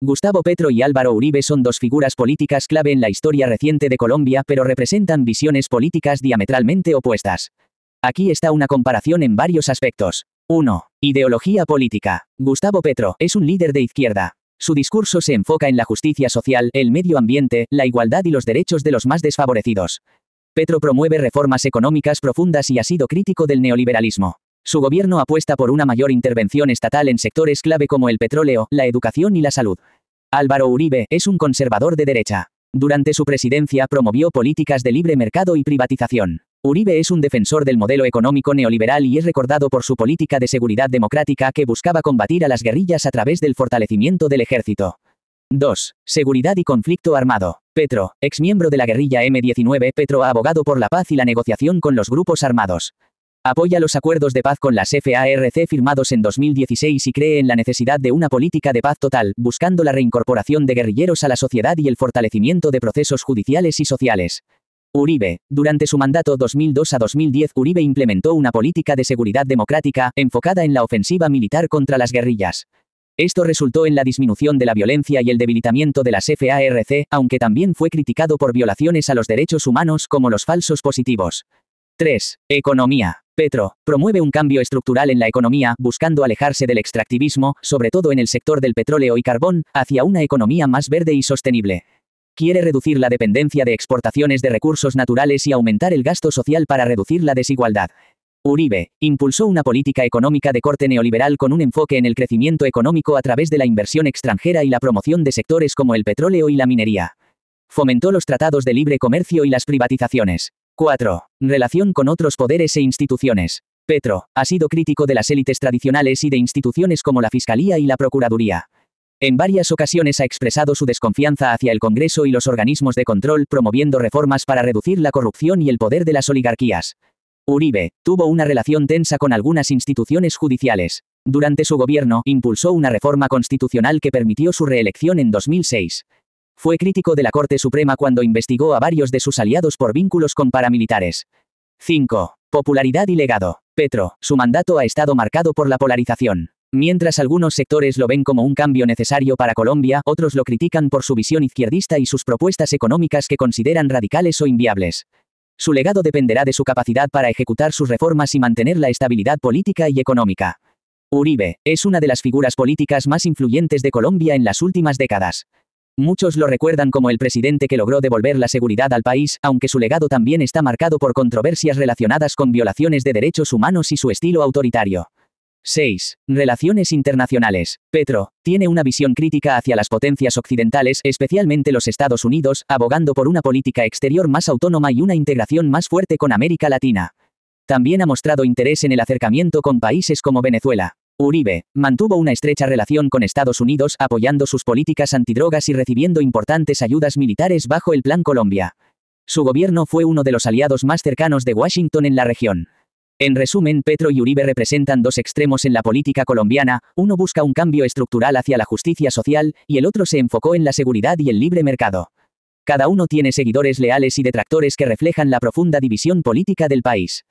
Gustavo Petro y Álvaro Uribe son dos figuras políticas clave en la historia reciente de Colombia, pero representan visiones políticas diametralmente opuestas. Aquí está una comparación en varios aspectos. 1. Ideología política. Gustavo Petro es un líder de izquierda. Su discurso se enfoca en la justicia social, el medio ambiente, la igualdad y los derechos de los más desfavorecidos. Petro promueve reformas económicas profundas y ha sido crítico del neoliberalismo. Su gobierno apuesta por una mayor intervención estatal en sectores clave como el petróleo, la educación y la salud. Álvaro Uribe es un conservador de derecha. Durante su presidencia promovió políticas de libre mercado y privatización. Uribe es un defensor del modelo económico neoliberal y es recordado por su política de seguridad democrática que buscaba combatir a las guerrillas a través del fortalecimiento del ejército. 2. Seguridad y conflicto armado. Petro, exmiembro de la guerrilla M19, Petro ha abogado por la paz y la negociación con los grupos armados. Apoya los acuerdos de paz con las FARC firmados en 2016 y cree en la necesidad de una política de paz total, buscando la reincorporación de guerrilleros a la sociedad y el fortalecimiento de procesos judiciales y sociales. Uribe. Durante su mandato 2002 a 2010, Uribe implementó una política de seguridad democrática, enfocada en la ofensiva militar contra las guerrillas. Esto resultó en la disminución de la violencia y el debilitamiento de las FARC, aunque también fue criticado por violaciones a los derechos humanos como los falsos positivos. 3. Economía. Petro, promueve un cambio estructural en la economía, buscando alejarse del extractivismo, sobre todo en el sector del petróleo y carbón, hacia una economía más verde y sostenible. Quiere reducir la dependencia de exportaciones de recursos naturales y aumentar el gasto social para reducir la desigualdad. Uribe, impulsó una política económica de corte neoliberal con un enfoque en el crecimiento económico a través de la inversión extranjera y la promoción de sectores como el petróleo y la minería. Fomentó los tratados de libre comercio y las privatizaciones. 4. Relación con otros poderes e instituciones. Petro, ha sido crítico de las élites tradicionales y de instituciones como la Fiscalía y la Procuraduría. En varias ocasiones ha expresado su desconfianza hacia el Congreso y los organismos de control promoviendo reformas para reducir la corrupción y el poder de las oligarquías. Uribe, tuvo una relación tensa con algunas instituciones judiciales. Durante su gobierno, impulsó una reforma constitucional que permitió su reelección en 2006. Fue crítico de la Corte Suprema cuando investigó a varios de sus aliados por vínculos con paramilitares. 5. Popularidad y legado. Petro, su mandato ha estado marcado por la polarización. Mientras algunos sectores lo ven como un cambio necesario para Colombia, otros lo critican por su visión izquierdista y sus propuestas económicas que consideran radicales o inviables. Su legado dependerá de su capacidad para ejecutar sus reformas y mantener la estabilidad política y económica. Uribe, es una de las figuras políticas más influyentes de Colombia en las últimas décadas. Muchos lo recuerdan como el presidente que logró devolver la seguridad al país, aunque su legado también está marcado por controversias relacionadas con violaciones de derechos humanos y su estilo autoritario. 6. Relaciones internacionales. Petro, tiene una visión crítica hacia las potencias occidentales, especialmente los Estados Unidos, abogando por una política exterior más autónoma y una integración más fuerte con América Latina. También ha mostrado interés en el acercamiento con países como Venezuela. Uribe, mantuvo una estrecha relación con Estados Unidos apoyando sus políticas antidrogas y recibiendo importantes ayudas militares bajo el Plan Colombia. Su gobierno fue uno de los aliados más cercanos de Washington en la región. En resumen, Petro y Uribe representan dos extremos en la política colombiana, uno busca un cambio estructural hacia la justicia social, y el otro se enfocó en la seguridad y el libre mercado. Cada uno tiene seguidores leales y detractores que reflejan la profunda división política del país.